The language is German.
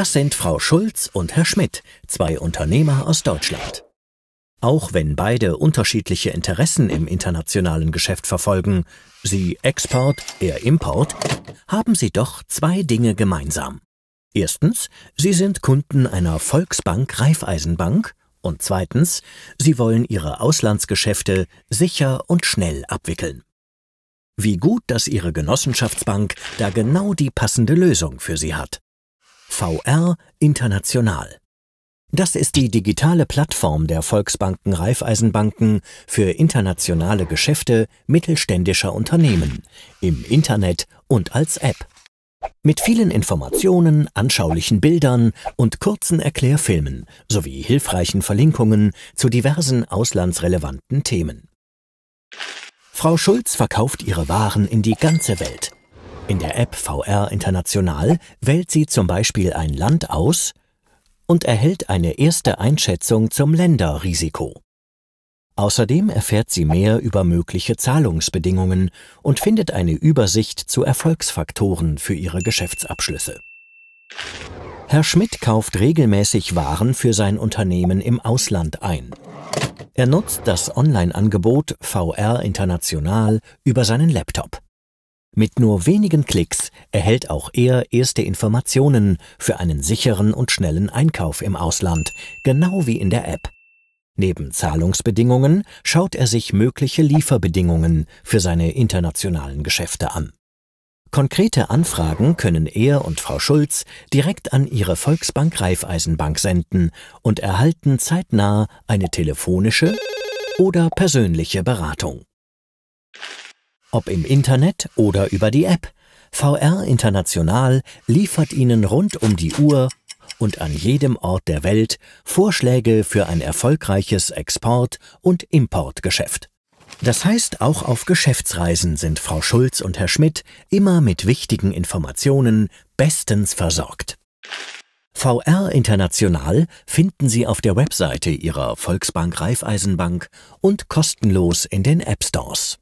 Das sind Frau Schulz und Herr Schmidt, zwei Unternehmer aus Deutschland. Auch wenn beide unterschiedliche Interessen im internationalen Geschäft verfolgen, sie Export, er Import, haben sie doch zwei Dinge gemeinsam. Erstens, sie sind Kunden einer Volksbank Raiffeisenbank und zweitens, sie wollen ihre Auslandsgeschäfte sicher und schnell abwickeln. Wie gut, dass ihre Genossenschaftsbank da genau die passende Lösung für sie hat. VR International. Das ist die digitale Plattform der Volksbanken Raiffeisenbanken für internationale Geschäfte mittelständischer Unternehmen im Internet und als App. Mit vielen Informationen, anschaulichen Bildern und kurzen Erklärfilmen sowie hilfreichen Verlinkungen zu diversen auslandsrelevanten Themen. Frau Schulz verkauft ihre Waren in die ganze Welt in der App VR International wählt sie zum Beispiel ein Land aus und erhält eine erste Einschätzung zum Länderrisiko. Außerdem erfährt sie mehr über mögliche Zahlungsbedingungen und findet eine Übersicht zu Erfolgsfaktoren für ihre Geschäftsabschlüsse. Herr Schmidt kauft regelmäßig Waren für sein Unternehmen im Ausland ein. Er nutzt das Online-Angebot VR International über seinen Laptop. Mit nur wenigen Klicks erhält auch er erste Informationen für einen sicheren und schnellen Einkauf im Ausland, genau wie in der App. Neben Zahlungsbedingungen schaut er sich mögliche Lieferbedingungen für seine internationalen Geschäfte an. Konkrete Anfragen können er und Frau Schulz direkt an ihre Volksbank Raiffeisenbank senden und erhalten zeitnah eine telefonische oder persönliche Beratung. Ob im Internet oder über die App, VR International liefert Ihnen rund um die Uhr und an jedem Ort der Welt Vorschläge für ein erfolgreiches Export- und Importgeschäft. Das heißt, auch auf Geschäftsreisen sind Frau Schulz und Herr Schmidt immer mit wichtigen Informationen bestens versorgt. VR International finden Sie auf der Webseite Ihrer Volksbank Raiffeisenbank und kostenlos in den App Stores.